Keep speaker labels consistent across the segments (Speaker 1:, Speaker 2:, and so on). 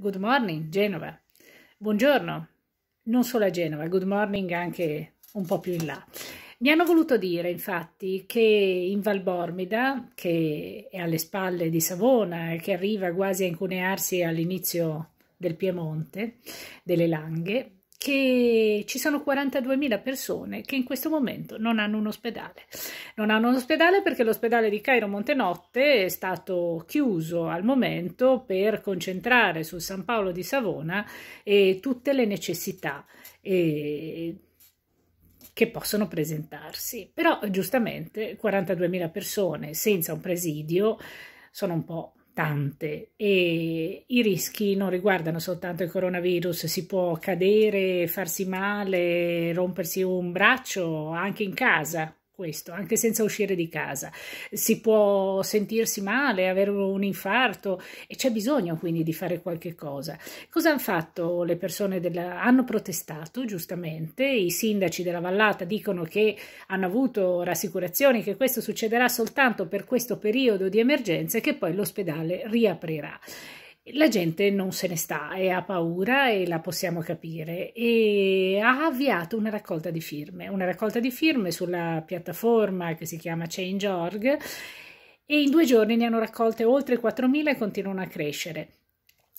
Speaker 1: Good morning Genova. Buongiorno. Non solo a Genova, good morning anche un po' più in là. Mi hanno voluto dire infatti che in Valbormida, che è alle spalle di Savona e che arriva quasi a incunearsi all'inizio del Piemonte, delle Langhe, che ci sono 42.000 persone che in questo momento non hanno un ospedale. Non hanno un ospedale perché l'ospedale di Cairo Montenotte è stato chiuso al momento per concentrare sul San Paolo di Savona eh, tutte le necessità. Eh, che possono presentarsi, però giustamente 42.000 persone senza un presidio sono un po' tante e i rischi non riguardano soltanto il coronavirus, si può cadere, farsi male, rompersi un braccio anche in casa questo, anche senza uscire di casa. Si può sentirsi male, avere un infarto e c'è bisogno quindi di fare qualche cosa. Cosa hanno fatto le persone? Della... Hanno protestato giustamente, i sindaci della vallata dicono che hanno avuto rassicurazioni che questo succederà soltanto per questo periodo di emergenza e che poi l'ospedale riaprirà la gente non se ne sta e ha paura e la possiamo capire e ha avviato una raccolta di firme, una raccolta di firme sulla piattaforma che si chiama Change.org e in due giorni ne hanno raccolte oltre 4.000 e continuano a crescere.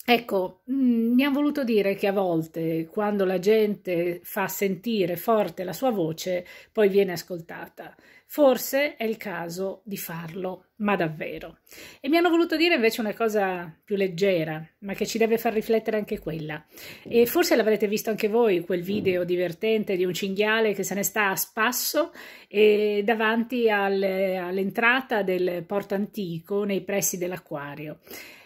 Speaker 1: Ecco, mm, mi hanno voluto dire che a volte quando la gente fa sentire forte la sua voce, poi viene ascoltata. Forse è il caso di farlo, ma davvero. E mi hanno voluto dire invece una cosa più leggera, ma che ci deve far riflettere anche quella. E forse l'avrete visto anche voi, quel video divertente di un cinghiale che se ne sta a spasso e davanti al, all'entrata del porto antico nei pressi dell'acquario.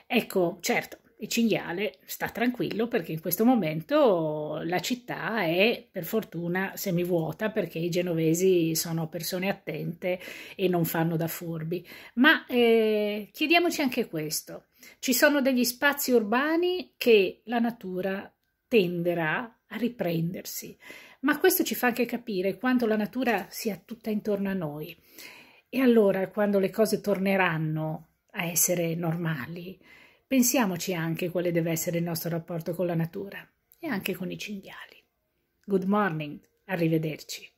Speaker 1: Ecco, certo, il cinghiale sta tranquillo perché in questo momento la città è per fortuna semivuota perché i genovesi sono persone attente e non fanno da furbi. Ma eh, chiediamoci anche questo, ci sono degli spazi urbani che la natura tenderà a riprendersi, ma questo ci fa anche capire quanto la natura sia tutta intorno a noi. E allora quando le cose torneranno a essere normali, Pensiamoci anche quale deve essere il nostro rapporto con la natura e anche con i cinghiali. Good morning, arrivederci.